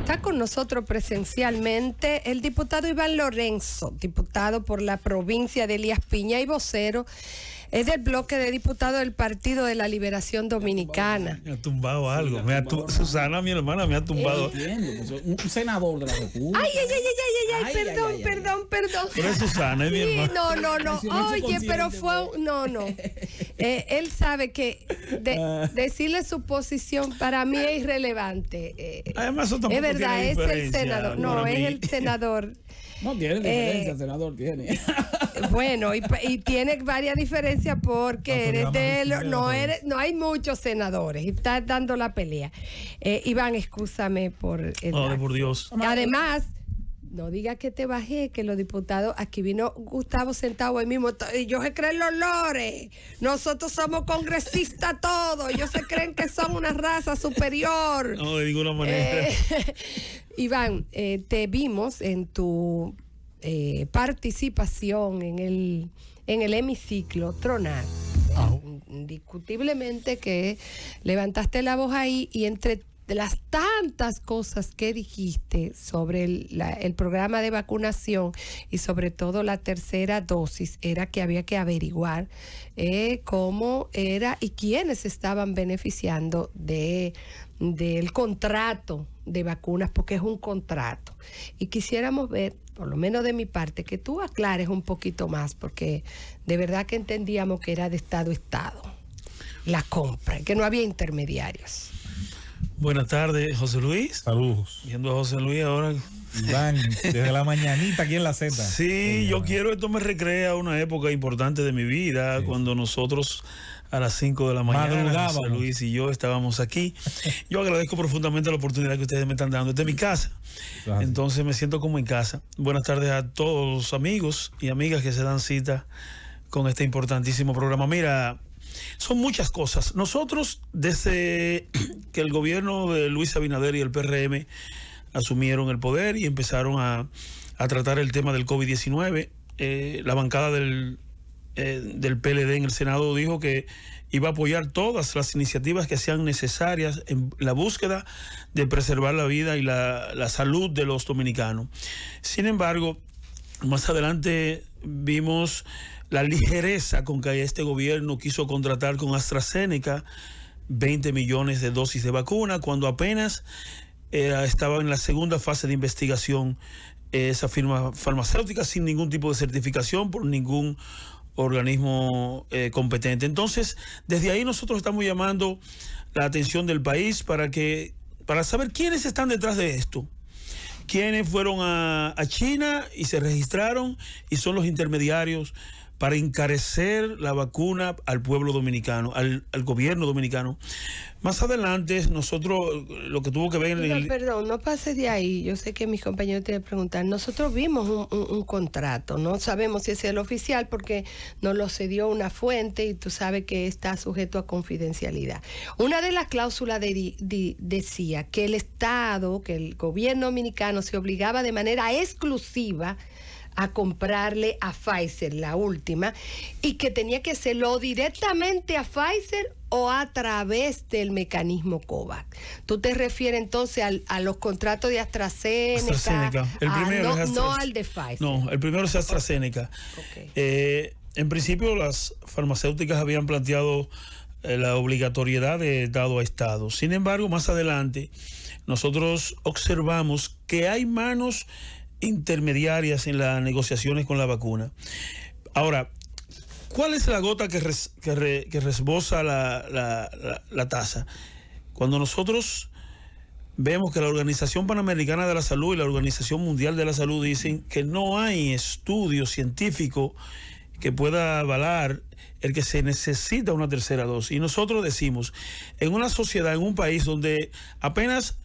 Está con nosotros presencialmente el diputado Iván Lorenzo, diputado por la provincia de Elías Piña y vocero es del bloque de diputados del Partido de la Liberación Dominicana. Me ha tumbado algo. Susana, mi hermana, me ha tumbado. Pues, un senador de la República. Ay, ay, ay, ay, ay, perdón, perdón, perdón. Pero es Susana, es mi hermana. No, no, no. Oye, pero pues. fue. No, no. Eh, él sabe que ah. decirle su posición para mí es irrelevante. Eh. Además, eso Es verdad, es el senador. No, es el senador. No tiene eh, diferencia, senador, tiene. Eh, bueno, y, tiene varias diferencias porque eres no, eres, no hay muchos senadores y estás dando la pelea. Eh, Iván, escúchame por el. Oh, por Dios. Además no digas que te bajé, que los diputados, aquí vino Gustavo sentado ahí mismo, y yo se creen los lores, nosotros somos congresistas todos, ellos se creen que son una raza superior. No, de ninguna manera. Eh, Iván, eh, te vimos en tu eh, participación en el, en el hemiciclo tronar. Ah. Indiscutiblemente que levantaste la voz ahí y entre de las tantas cosas que dijiste sobre el, programa de vacunación y sobre todo la tercera dosis era que había que averiguar eh, cómo era y quiénes estaban beneficiando de del contrato de vacunas porque es un contrato y quisiéramos ver por lo menos de mi parte que tú aclares un poquito más porque de verdad que entendíamos que era de estado a estado la compra que no había intermediarios Buenas tardes, José Luis. Saludos. Viendo a José Luis ahora. Iván, desde la mañanita aquí en la Z. Sí, yo quiero, esto me recrea una época importante de mi vida, cuando nosotros a las 5 de la mañana, José Luis y yo estábamos aquí. Yo agradezco profundamente la oportunidad que ustedes me están dando. desde mi casa. Entonces me siento como en casa. Buenas tardes a todos los amigos y amigas que se dan cita con este importantísimo programa. Mira, son muchas cosas. Nosotros, desde que el gobierno de Luis Abinader y el PRM asumieron el poder y empezaron a, tratar el tema del COVID-19, eh, la bancada del, eh, del PLD en el Senado dijo que iba a apoyar todas las iniciativas que sean necesarias en la búsqueda de preservar la vida y la, la salud de los dominicanos. Sin embargo, más adelante vimos la ligereza con que este gobierno quiso contratar con AstraZeneca 20 millones de dosis de vacuna cuando apenas eh, estaba en la segunda fase de investigación eh, esa firma farmacéutica sin ningún tipo de certificación por ningún organismo eh, competente. Entonces, desde ahí nosotros estamos llamando la atención del país para que para saber quiénes están detrás de esto quienes fueron a, China y se registraron y son los intermediarios para encarecer la vacuna al pueblo dominicano, al, gobierno dominicano. Más adelante, nosotros, lo que tuvo que ver... En el... Perdón, no pase de ahí. Yo sé que mis compañeros te preguntar. Nosotros vimos un, contrato, no sabemos si es el oficial porque nos lo cedió una fuente y tú sabes que está sujeto a confidencialidad. Una de las cláusulas decía que el Estado, que el gobierno dominicano se obligaba de manera exclusiva a comprarle a Pfizer, la última, y que tenía que hacerlo directamente a Pfizer o a través del mecanismo COVAX. Tú te refieres entonces a los contratos de AstraZeneca. AstraZeneca. El ah, primero no, al de Pfizer. No, el primero es AstraZeneca. Eh, en principio las farmacéuticas habían planteado eh, la obligatoriedad de dado a Estado. Sin embargo, más adelante nosotros observamos que hay manos intermediarias en las negociaciones con la vacuna. Ahora, ¿cuál es la gota que, que, resboza la, la tasa? Cuando nosotros vemos que la Organización Panamericana de la Salud y la Organización Mundial de la Salud dicen que no hay estudio científico que pueda avalar el que se necesita una tercera dosis. Y nosotros decimos, en una sociedad, en un país donde apenas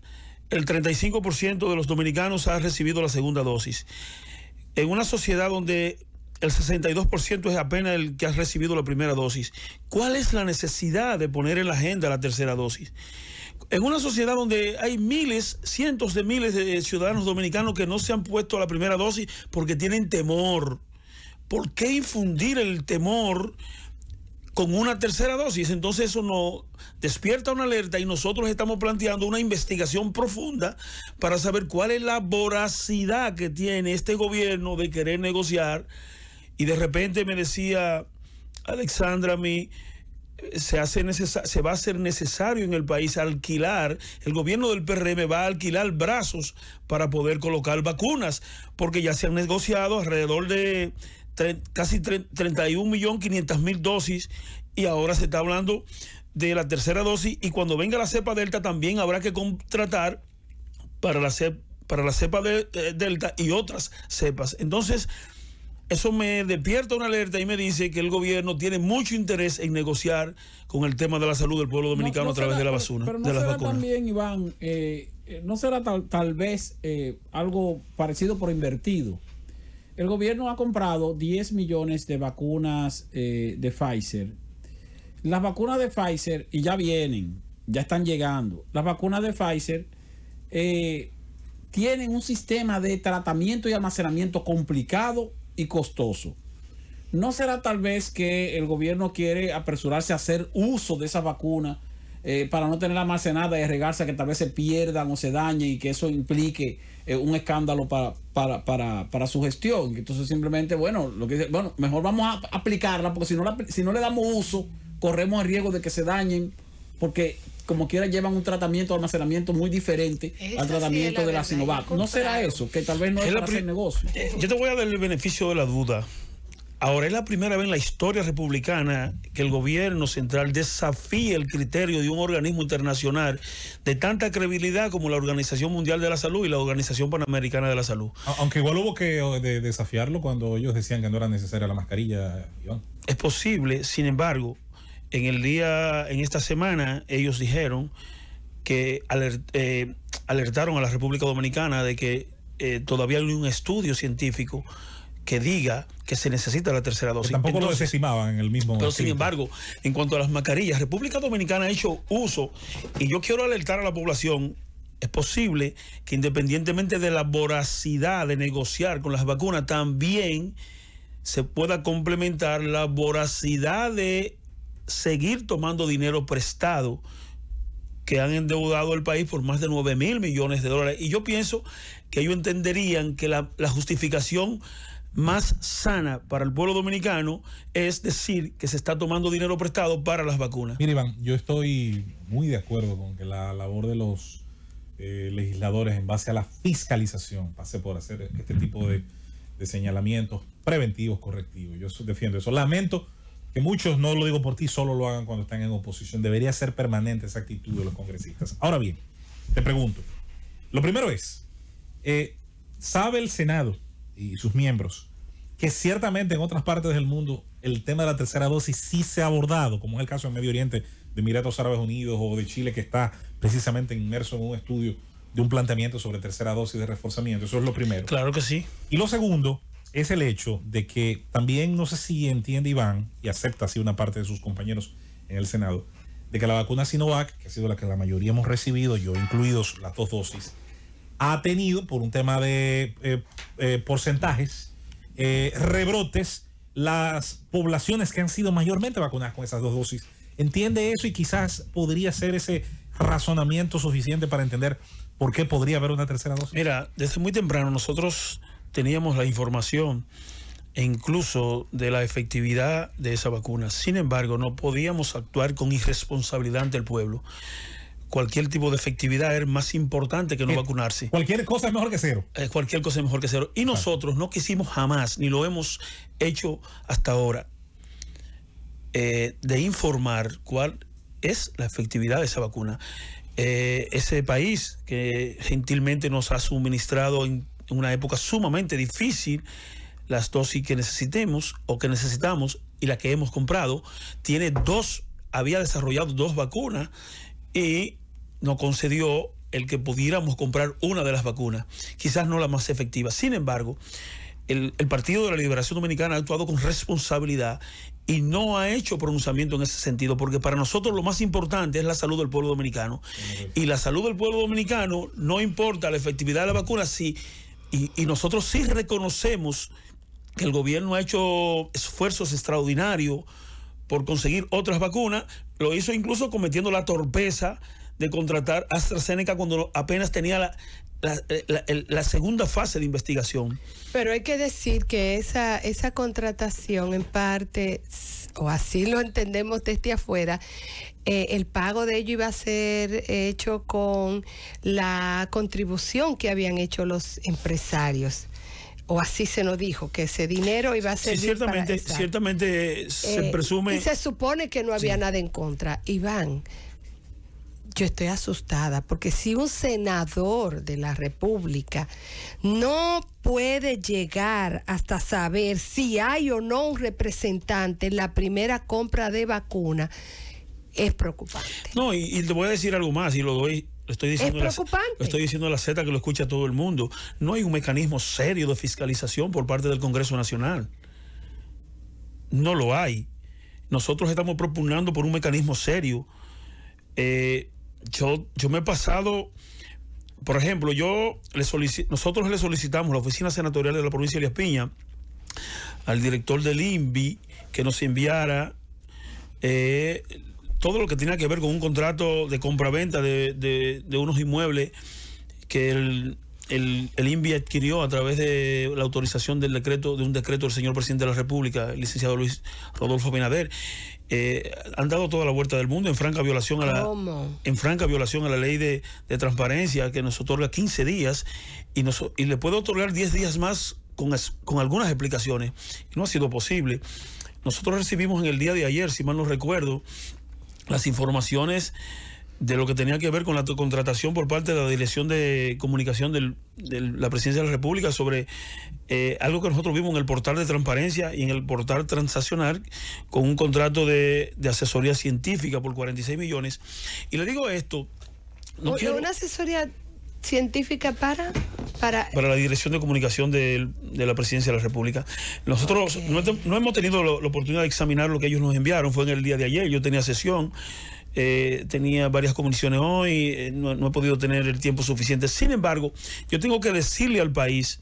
el 35% de los dominicanos ha recibido la segunda dosis. En una sociedad donde el 62% es apenas el que ha recibido la primera dosis, ¿cuál es la necesidad de poner en la agenda la tercera dosis? En una sociedad donde hay miles, cientos de miles de ciudadanos dominicanos que no se han puesto a la primera dosis porque tienen temor. ¿Por qué infundir el temor con una tercera dosis. Entonces eso nos despierta una alerta y nosotros estamos planteando una investigación profunda para saber cuál es la voracidad que tiene este gobierno de querer negociar. Y de repente me decía Alexandra a mí, eh, se, hace se va a ser necesario en el país alquilar, el gobierno del PRM va a alquilar brazos para poder colocar vacunas, porque ya se han negociado alrededor de casi 31.500.000 mil dosis y ahora se está hablando de la tercera dosis y cuando venga la cepa delta también habrá que contratar para la cepa, para la cepa eh, delta y otras cepas. Entonces, eso me despierta una alerta y me dice que el gobierno tiene mucho interés en negociar con el tema de la salud del pueblo dominicano a través de la basura. no será también, Iván, eh, eh, no será tal, vez algo parecido por invertido. El gobierno ha comprado 10 millones de vacunas eh, de Pfizer. Las vacunas de Pfizer, y ya vienen, ya están llegando, las vacunas de Pfizer eh, tienen un sistema de tratamiento y almacenamiento complicado y costoso. ¿No será tal vez que el gobierno quiere apresurarse a hacer uso de esa vacuna eh, para no tener almacenada y regarse a que tal vez se pierdan o se dañen y que eso implique eh, un escándalo para, para, para, para, su gestión. Entonces simplemente, bueno, lo que bueno, mejor vamos a aplicarla porque si no, si no le damos uso, corremos el riesgo de que se dañen porque como quiera llevan un tratamiento de almacenamiento muy diferente al tratamiento de la Sinovac. ¿No será eso? Que tal vez no es, es para hacer negocio. Yo te voy a dar el beneficio de la duda Ahora es la primera vez en la historia republicana que el gobierno central desafía el criterio de un organismo internacional de tanta credibilidad como la Organización Mundial de la Salud y la Organización Panamericana de la Salud. Aunque igual hubo que eh, desafiarlo cuando ellos decían que no era necesaria la mascarilla. Es posible, sin embargo, en el día, en esta semana, ellos dijeron que eh, alertaron a la República Dominicana de que eh, todavía hay un estudio científico que diga que se necesita la tercera dosis. tampoco lo desestimaban en el mismo. Pero sin embargo, en cuanto a las mascarillas, República Dominicana ha hecho uso y yo quiero alertar a la población. Es posible que independientemente de la voracidad de negociar con las vacunas, también se pueda complementar la voracidad de seguir tomando dinero prestado que han endeudado el país por más de 9 mil millones de dólares. Y yo pienso que ellos entenderían que la justificación más sana para el pueblo dominicano es decir que se está tomando dinero prestado para las vacunas. Mire, Iván, yo estoy muy de acuerdo con que la labor de los eh, legisladores en base a la fiscalización pase por hacer este tipo de, señalamientos preventivos, correctivos. Yo defiendo eso. Lamento que muchos, no lo digo por ti, solo lo hagan cuando están en oposición. Debería ser permanente esa actitud de los congresistas. Ahora bien, te pregunto. Lo primero es, eh, ¿sabe el Senado y sus miembros, que ciertamente en otras partes del mundo el tema de la tercera dosis sí se ha abordado, como es el caso en Medio Oriente, de Emiratos Árabes Unidos o de Chile, que está precisamente inmerso en un estudio de un planteamiento sobre tercera dosis de reforzamiento. Eso es lo primero. Claro que sí. Y lo segundo es el hecho de que también, no sé si entiende Iván y acepta así una parte de sus compañeros en el Senado, de que la vacuna Sinovac, que ha sido la que la mayoría hemos recibido, yo incluidos las dos dosis, ha tenido, por un tema de eh, eh, porcentajes, eh, rebrotes las poblaciones que han sido mayormente vacunadas con esas dos dosis. ¿Entiende eso y quizás podría ser ese razonamiento suficiente para entender por qué podría haber una tercera dosis? Mira, desde muy temprano nosotros teníamos la información e incluso de la efectividad de esa vacuna. Sin embargo, no podíamos actuar con irresponsabilidad ante el pueblo cualquier tipo de efectividad es más importante que no eh, vacunarse. Cualquier cosa es mejor que cero. Eh, cualquier cosa es mejor que cero. Y nosotros no quisimos jamás, ni lo hemos hecho hasta ahora, eh, de informar cuál es la efectividad de esa vacuna. ese país que gentilmente nos ha suministrado en una época sumamente difícil las dosis que necesitemos o que necesitamos y las que hemos comprado, tiene dos, había desarrollado dos vacunas y nos concedió el que pudiéramos comprar una de las vacunas, quizás no la más efectiva. Sin embargo, el, Partido de la Liberación Dominicana ha actuado con responsabilidad y no ha hecho pronunciamiento en ese sentido, porque para nosotros lo más importante es la salud del pueblo dominicano. Y la salud del pueblo dominicano no importa la efectividad de la vacuna, sí, y nosotros sí reconocemos que el gobierno ha hecho esfuerzos extraordinarios por conseguir otras vacunas, lo hizo incluso cometiendo la torpeza de contratar a AstraZeneca cuando apenas tenía eh, la, segunda fase de investigación. Pero hay que decir que esa, esa contratación en parte, o así lo entendemos desde afuera, eh, el pago de ello iba a ser hecho con la contribución que habían hecho los empresarios o así se nos dijo, que ese dinero iba a ser... ciertamente, ciertamente se eh, presume... Y se supone que no había nada en contra. Iván, yo estoy asustada porque si un senador de la República no puede llegar hasta saber si hay o no un representante en la primera compra de vacuna, es preocupante. No, y, te voy a decir algo más y lo doy estoy diciendo, la, estoy diciendo la Z que lo escucha todo el mundo. No hay un mecanismo serio de fiscalización por parte del Congreso Nacional. No lo hay. Nosotros estamos propugnando por un mecanismo serio. Eh, yo, yo me he pasado, por ejemplo, yo le nosotros le solicitamos a la Oficina Senatorial de la provincia de Elías Piña, al director del INVI, que nos enviara eh, todo lo que tenía que ver con un contrato de compraventa de, de, de unos inmuebles que el, el, el, INVI adquirió a través de la autorización del decreto, de un decreto del señor presidente de la República, el licenciado Luis Rodolfo Binader. Eh, han dado toda la vuelta del mundo en franca violación a la, en franca violación a la ley de, transparencia que nos otorga 15 días y, nos, y le puede otorgar 10 días más con, con algunas explicaciones. no ha sido posible. Nosotros recibimos en el día de ayer, si mal no recuerdo, las informaciones de lo que tenía que ver con la contratación por parte de la Dirección de Comunicación de la Presidencia de la República sobre eh, algo que nosotros vimos en el portal de transparencia y en el portal transaccional con un contrato de, asesoría científica por 46 millones. Y le digo esto... No ¿Una asesoría científica para, para... la Dirección de Comunicación de, la Presidencia de la República. Nosotros no, hemos tenido la oportunidad de examinar lo que ellos nos enviaron, fue en el día de ayer, yo tenía sesión eh, tenía varias comisiones hoy, eh, no, he podido tener el tiempo suficiente. Sin embargo, yo tengo que decirle al país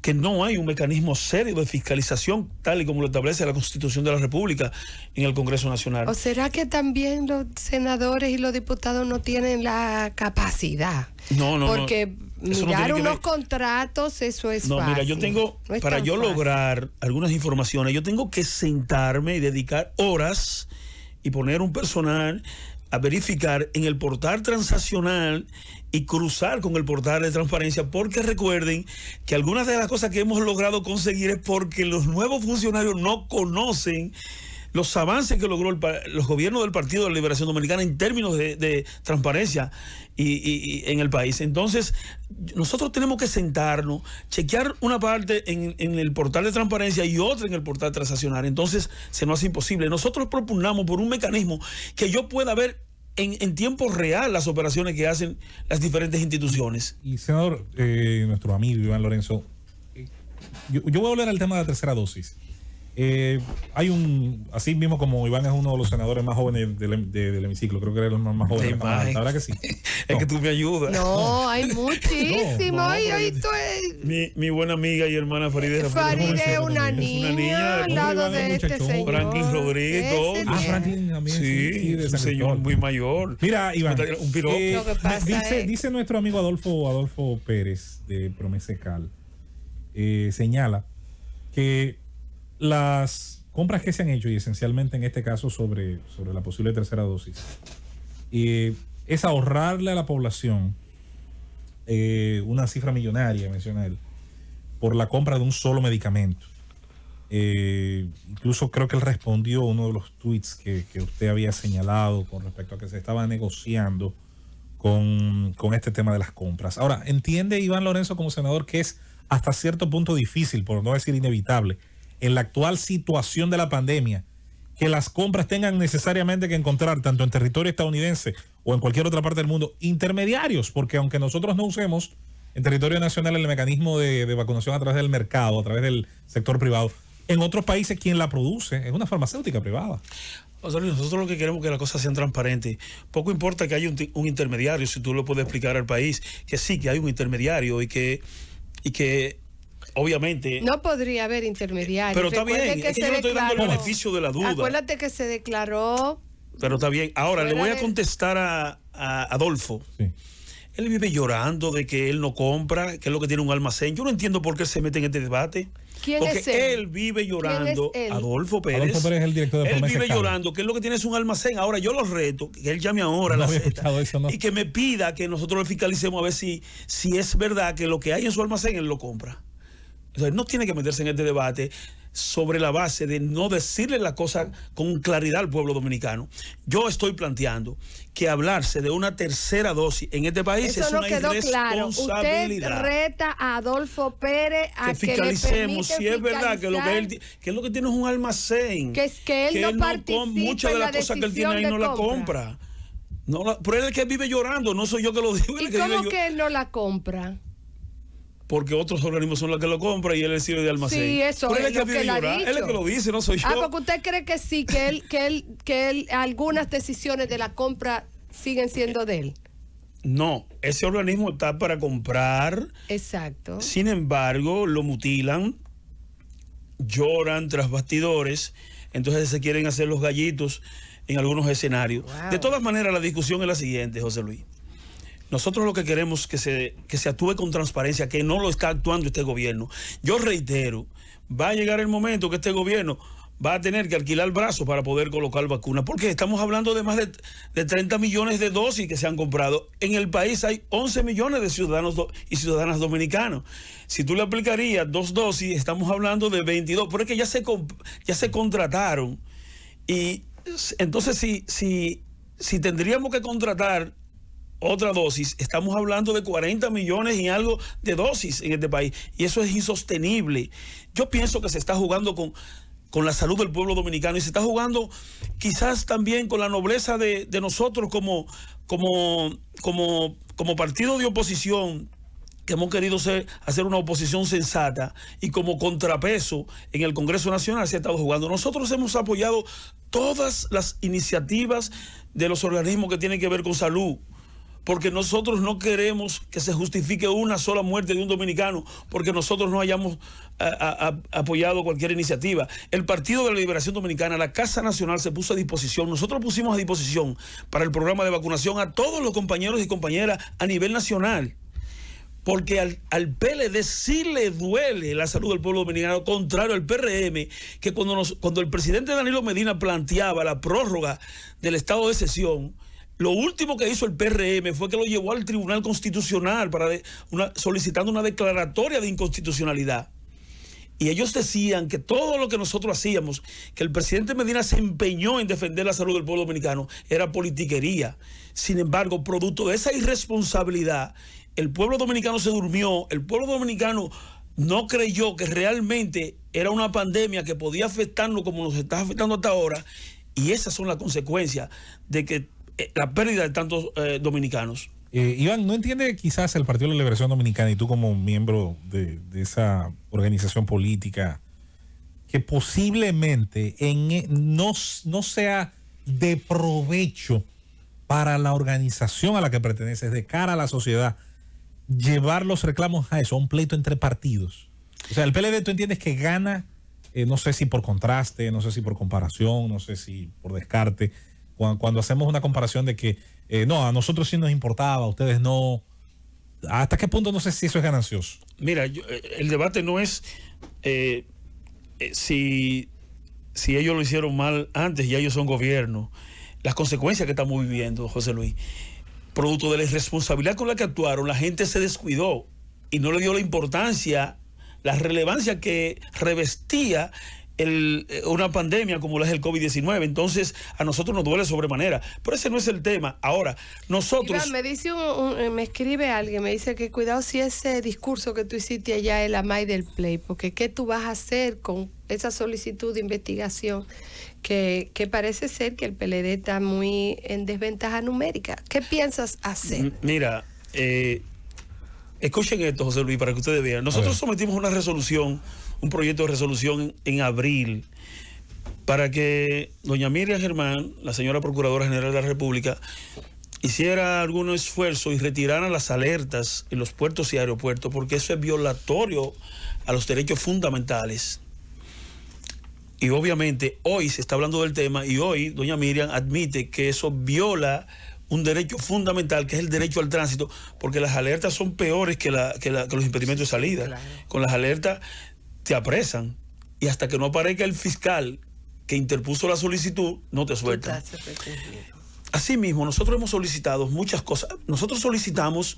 que no hay un mecanismo serio de fiscalización tal y como lo establece la Constitución de la República en el Congreso Nacional. ¿O será que también los senadores y los diputados no tienen la capacidad? No, no, Porque mirar unos contratos, eso es No, mira, yo tengo, para yo lograr algunas informaciones, yo tengo que sentarme y dedicar horas y poner un personal a verificar en el portal transaccional y cruzar con el portal de transparencia, porque recuerden que algunas de las cosas que hemos logrado conseguir es porque los nuevos funcionarios no conocen los avances que logró el, los gobiernos del Partido de la Liberación Dominicana en términos de, transparencia y, en el país. Entonces, nosotros tenemos que sentarnos, chequear una parte en, el portal de transparencia y otra en el portal transaccional. Entonces, se nos hace imposible. Nosotros propugnamos por un mecanismo que yo pueda ver en, tiempo real las operaciones que hacen las diferentes instituciones. Y senador, eh, nuestro amigo Iván Lorenzo, eh, yo, yo, voy a hablar al tema de la tercera dosis. Eh, hay un, así mismo como Iván es uno de los senadores más jóvenes del, del hemiciclo, creo que era el más, más joven. Ah, la verdad que sí. es que tú me ayudas. No, hay muchísimo. No, mi, mi, buena amiga y hermana Faride eh, Faride es una niña. Una niña lado de este señor. Franklin Rodríguez. Ah, Franklin Sí, es un señor muy mayor. Mira, Iván. Un piloto. Eh, dice, dice nuestro amigo Adolfo, Adolfo Pérez de Promesecal. señala que las compras que se han hecho y esencialmente en este caso sobre, sobre la posible tercera dosis, es ahorrarle a la población eh, una cifra millonaria, menciona él, por la compra de un solo medicamento. Eh, incluso creo que él respondió uno de los tweets que, usted había señalado con respecto a que se estaba negociando con este tema de las compras. Ahora, entiende Iván Lorenzo como senador que es hasta cierto punto difícil, por no decir inevitable, en la actual situación de la pandemia, que las compras tengan necesariamente que encontrar, tanto en territorio estadounidense o en cualquier otra parte del mundo, intermediarios, porque aunque nosotros no usemos en territorio nacional el mecanismo de, vacunación a través del mercado, a través del sector privado, en otros países quien la produce es una farmacéutica privada. nosotros lo que queremos es que las cosas sean transparentes. Poco importa que haya un, intermediario, si tú lo puedes explicar al país, que sí, que hay un intermediario y que, y que obviamente. No podría haber intermediarios. Pero está bien, es que yo le estoy dando el beneficio de la duda. Acuérdate que se declaró. Pero está bien. Ahora le voy a contestar a, Adolfo. Él vive llorando de que él no compra, que es lo que tiene un almacén. Yo no entiendo por qué se mete en este debate. ¿Quién Porque él? vive llorando, Adolfo Pérez. Adolfo el director de Él vive llorando, que es lo que tiene es un almacén. Ahora yo lo reto, que él llame ahora a la y que me pida que nosotros le fiscalicemos a ver si es verdad que lo que hay en su almacén él lo compra no tiene que meterse en este debate sobre la base de no decirle la cosa con claridad al pueblo dominicano. Yo estoy planteando que hablarse de una tercera dosis en este país es una irresponsabilidad. reta a Adolfo Pérez a que, fiscalicemos si es verdad que lo que él que lo que tiene es un almacén, que es que él, que no, participa muchas de las cosas que él tiene ahí no la compra. No pero él es el que vive llorando, no soy yo que lo digo. ¿Y cómo que él no la compra? porque otros organismos son los que lo compran y él le sirve de almacén. Sí, eso es, él es que, que Él es que lo dice, no soy ah, yo. Ah, porque usted cree que sí, que él, que él, que él, algunas decisiones de la compra siguen siendo de él. No, ese organismo está para comprar. Exacto. Sin embargo, lo mutilan, lloran tras bastidores, entonces se quieren hacer los gallitos en algunos escenarios. De todas maneras, la discusión es la siguiente, José Luis. Nosotros lo que queremos es que se, se actúe con transparencia, que no lo está actuando este gobierno. Yo reitero, va a llegar el momento que este gobierno va a tener que alquilar brazos para poder colocar vacunas, porque estamos hablando de más de, de, 30 millones de dosis que se han comprado. En el país hay 11 millones de ciudadanos y ciudadanas dominicanos. Si tú le aplicarías dos dosis, estamos hablando de 22, pero es que ya se, ya se contrataron. Y entonces si, si, si tendríamos que contratar otra dosis, estamos hablando de 40 millones y algo de dosis en este país. Y eso es insostenible. Yo pienso que se está jugando con, con la salud del pueblo dominicano y se está jugando quizás también con la nobleza de, nosotros como, como, como, partido de oposición que hemos querido ser, hacer una oposición sensata y como contrapeso en el Congreso Nacional se ha estado jugando. Nosotros hemos apoyado todas las iniciativas de los organismos que tienen que ver con salud, porque nosotros no queremos que se justifique una sola muerte de un dominicano, porque nosotros no hayamos eh, apoyado cualquier iniciativa. El Partido de la Liberación Dominicana, la Casa Nacional se puso a disposición, nosotros pusimos a disposición para el programa de vacunación a todos los compañeros y compañeras a nivel nacional. Porque al, al PLD sí le duele la salud del pueblo dominicano, contrario al PRM, que cuando, nos, cuando el presidente Danilo Medina planteaba la prórroga del estado de sesión, lo último que hizo el PRM fue que lo llevó al Tribunal Constitucional para una, solicitando una declaratoria de inconstitucionalidad. Y ellos decían que todo lo que nosotros hacíamos, que el presidente Medina se empeñó en defender la salud del pueblo dominicano, era politiquería. Sin embargo, producto de esa irresponsabilidad, el pueblo dominicano se durmió, el pueblo dominicano no creyó que realmente era una pandemia que podía afectarnos como nos está afectando hasta ahora. Y esas son las consecuencias de que eh, la pérdida de tantos eh, dominicanos. Eh, Iván, ¿no entiende quizás el Partido de la Liberación Dominicana y tú como miembro de, esa organización política que posiblemente e, no, no sea de provecho para la organización a la que perteneces, de cara a la sociedad, llevar los reclamos a eso, a un pleito entre partidos? O sea, el PLD tú entiendes que gana, no sé si por contraste, no sé si por comparación, no sé si por descarte, cuando, hacemos una comparación de que, eh, no, a nosotros sí nos importaba, a ustedes no. ¿Hasta qué punto no sé si eso es ganancioso? Mira, eh, el debate no es eh, si, ellos lo hicieron mal antes, y ellos son gobierno. Las consecuencias que estamos viviendo, José Luis, producto de la irresponsabilidad con la que actuaron, la gente se descuidó y no le dio la importancia, la relevancia que revestía eh, una pandemia como la es el COVID-19. Entonces, a nosotros nos duele sobremanera. Pero ese no es el tema. Ahora, nosotros. Iván, me dice un, eh, me escribe alguien, me dice que cuidado si ese discurso que tú hiciste allá es la May del Play, porque ¿qué tú vas a hacer con esa solicitud de investigación? Que, parece ser que el PLD está muy en desventaja numérica. ¿Qué piensas hacer? mira, eh, Escuchen esto, José Luis, para que ustedes vean. Nosotros sometimos una resolución, un proyecto de resolución en abril, para que doña Miriam Germán, la señora Procuradora General de la República, hiciera algún esfuerzo y retirara las alertas en los puertos y aeropuertos, porque eso es violatorio a los derechos fundamentales. Y obviamente hoy se está hablando del tema y hoy doña Miriam admite que eso viola un derecho fundamental, que es el derecho al tránsito, porque las alertas son peores que, los impedimentos de salida. Con las alertas te apresan y hasta que no aparezca el fiscal que interpuso la solicitud, no te sueltan. Asimismo, nosotros hemos solicitado muchas cosas. Nosotros solicitamos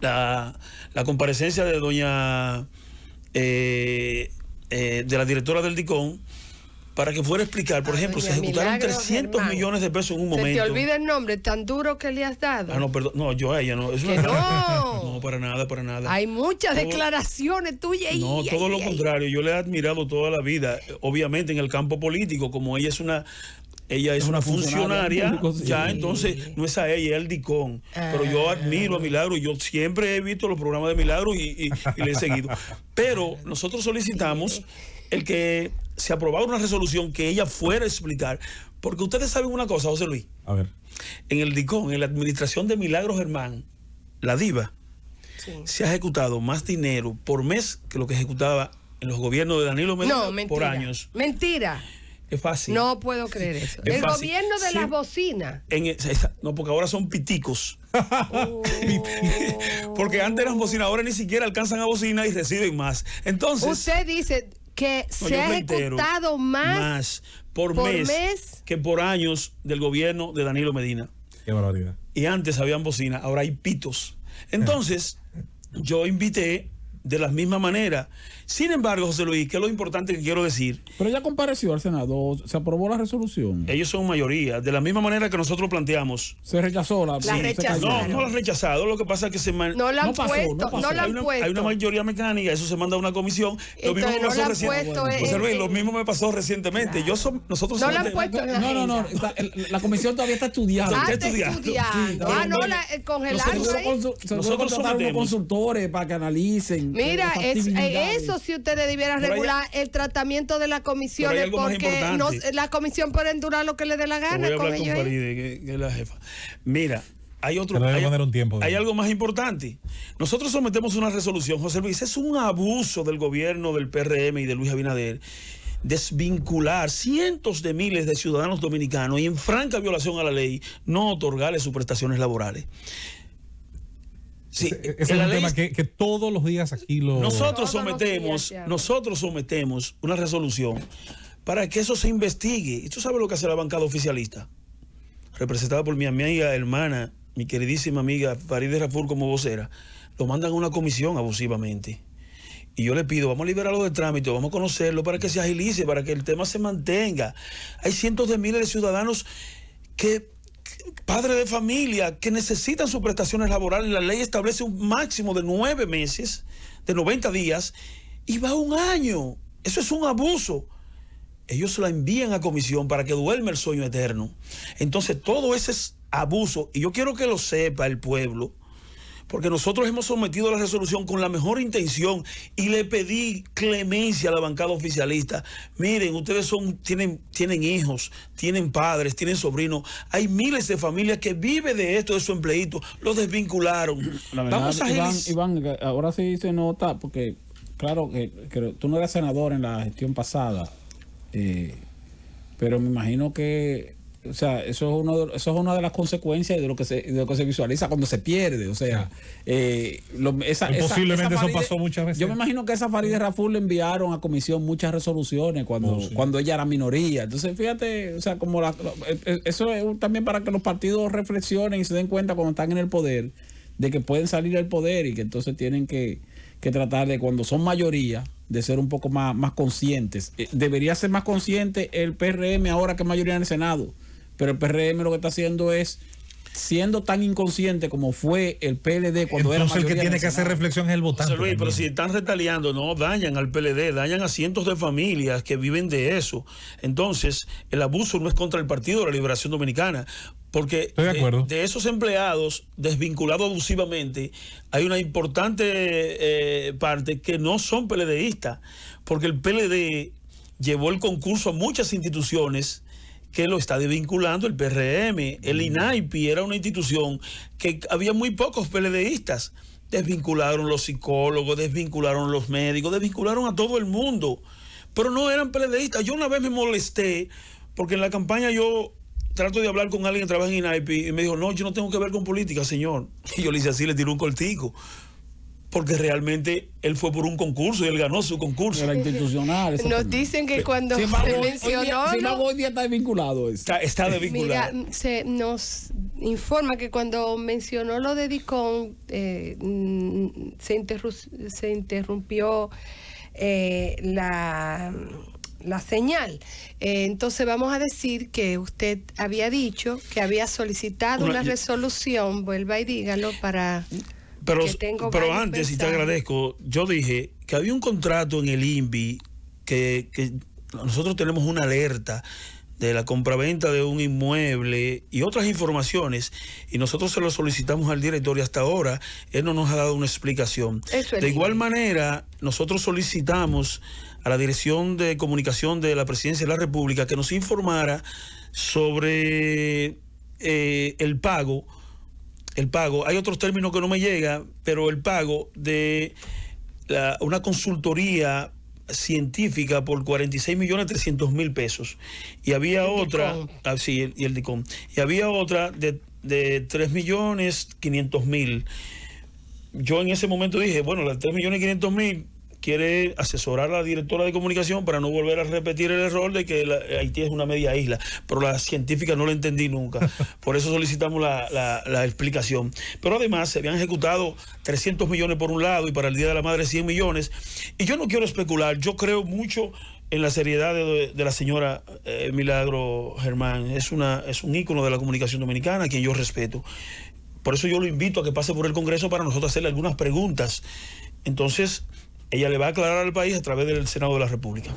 la, comparecencia de doña, eh, eh, de la directora del DICON, para que fuera a explicar, por ejemplo, se ejecutaron 300 millones de pesos en un momento. ¿Se te olvida el nombre tan duro que le has dado? Ah, no, perdón, no, yo a ella no. Es no. no, para nada, para nada. Hay muchas declaraciones tuyas y No, todo lo contrario, yo le he admirado toda la vida, obviamente en el campo político, como ella es una ella es una, funcionaria, ya entonces no es a ella, es el dicón. Pero yo ah. admiro a Milagro, yo siempre he visto los programas de Milagro y le he seguido. Pero nosotros solicitamos el que se aprobara una resolución que ella fuera a explicar. Porque ustedes saben una cosa, José Luis. A ver. En el DICON, en la administración de Milagros Germán, la diva, se ha ejecutado más dinero por mes que lo que ejecutaba en los gobiernos de Danilo Medina por años. Mentira. Es fácil. No puedo creer eso. el gobierno de las bocinas. E, no, porque ahora son piticos. Oh. porque antes eran bocinas, ahora ni siquiera alcanzan a bocina y reciben más. Entonces. Usted dice, que se ha ejecutado más, por, mes, que por años del gobierno de Danilo Medina. Y antes habían bocina, ahora hay pitos. Entonces, yo invité de la misma manera sin embargo, José Luis, que es lo importante que quiero decir. Pero ya compareció al Senado, se aprobó la resolución. Ellos son mayoría, de la misma manera que nosotros planteamos. Se rechazó la, la No, no la han rechazado, lo que pasa es que se no la han puesto, no, la han hay, una, puesto. hay una mayoría mecánica, eso se manda a una comisión. lo mismo me pasó recientemente. José eh, Luis, eh, lo mismo me pasó recientemente. Yo son, nosotros no la han puesto. no, no, no, la comisión todavía está estudiando. está ah, estudiando. ah, no, la eh, congelando. Nosotros, somos consultores para que analicen. Mira, es, eso si ustedes debieran regular el tratamiento de la comisión porque la comisión puede durar lo que le dé la gana. Mira, hay otro hay, hay, algo más importante. Nosotros sometemos una resolución, José Luis, es un abuso del gobierno del PRM y de Luis Abinader desvincular cientos de miles de ciudadanos dominicanos y en franca violación a la ley no otorgarles sus prestaciones laborales ese es el tema que, todos los días aquí lo... Nosotros sometemos, nosotros sometemos una resolución para que eso se investigue. ¿Y tú sabes lo que hace la bancada oficialista? Representada por mi amiga, hermana, mi queridísima amiga Farideh Rafur como vocera. Lo mandan a una comisión abusivamente. Y yo le pido, vamos a liberarlo de trámite, vamos a conocerlo para que se agilice, para que el tema se mantenga. Hay cientos de miles de ciudadanos que padres de familia que necesitan sus prestaciones laborales, la ley establece un máximo de nueve meses, de 90 días, y va un año. Eso es un abuso. Ellos la envían a comisión para que duerme el sueño eterno. Entonces, todo ese es abuso, y yo quiero que lo sepa el pueblo, porque nosotros hemos sometido la resolución con la mejor intención y le pedí clemencia a la bancada oficialista. Miren, ustedes son, tienen, tienen hijos, tienen padres, tienen sobrinos. Hay miles de familias que viven de esto, de su empleito. Los desvincularon. Vamos a Iván, Iván, ahora sí se nota, porque claro que, tú no eras senador en la gestión pasada, eh, pero me imagino que o sea, eso es, uno eso es una de las consecuencias de lo que se, de lo que se visualiza cuando se pierde. O sea, eh, posiblemente eso pasó muchas veces. Yo me imagino que esa Farideh Raful le enviaron a comisión muchas resoluciones cuando, oh, cuando ella era minoría. Entonces, fíjate, o sea, como la, eh, eh, eso es también para que los partidos reflexionen y se den cuenta cuando están en el poder de que pueden salir del poder y que entonces tienen que, que tratar de cuando son mayoría de ser un poco más, más conscientes. Eh, debería ser más consciente el PRM ahora que mayoría en el Senado pero el PRM lo que está haciendo es siendo tan inconsciente como fue el PLD cuando Entonces era el que tiene que hacer reflexión es el votante. pero si están retaliando, no dañan al PLD, dañan a cientos de familias que viven de eso. Entonces, el abuso no es contra el Partido de la Liberación Dominicana, porque de, esos empleados desvinculados abusivamente, hay una importante eh, parte que no son PLDistas, porque el PLD llevó el concurso a muchas instituciones que lo está desvinculando el PRM. El INAIPI mm. era una institución que había muy pocos PLDistas. Desvincularon los psicólogos, desvincularon los médicos, desvincularon a todo el mundo. Pero no eran PLDistas. Yo una vez me molesté porque en la campaña yo trato de hablar con alguien que trabaja en INAIPI y me dijo, no, yo no tengo que ver con política, señor. Y yo le hice así, le tiré un cortico porque realmente él fue por un concurso y él ganó su concurso. Era institucional. Nos dicen que cuando se, mencionó... Hoy no, hoy día está desvinculado. Está, está desvinculado. Mira, se nos informa que cuando mencionó lo de DICON, eh, mm, se, interrumpió eh, la, la señal. Eh, entonces vamos a decir que usted había dicho que había solicitado una resolución, vuelva y dígalo, para... Pero, pero antes, y te agradezco, yo dije que había un contrato en el INVI que, nosotros tenemos una alerta de la compraventa de un inmueble y otras informaciones y nosotros se lo solicitamos al director y hasta ahora él no nos ha dado una explicación. de igual manera, nosotros solicitamos a la Dirección de Comunicación de la Presidencia de la República que nos informara sobre eh, el pago el pago, hay otros términos que no me llega, pero el pago de una consultoría científica por 46 millones 300 mil pesos. Y había otra, ah, sí, y el DICOM, y había otra de, de millones mil. Yo en ese momento dije, bueno, las 3 millones mil quiere asesorar a la directora de comunicación para no volver a repetir el error de que Haití es una media isla, pero la científica no la entendí nunca. Por eso solicitamos la, explicación. Pero además se habían ejecutado 300 millones por un lado y para el Día de la Madre 100 millones. Y yo no quiero especular, yo creo mucho en la seriedad de, la señora eh, Milagro Germán. Es, una, es un ícono de la comunicación dominicana, a quien yo respeto. Por eso yo lo invito a que pase por el Congreso para nosotros hacerle algunas preguntas. Entonces, ella le va a aclarar al país a través del Senado de la República.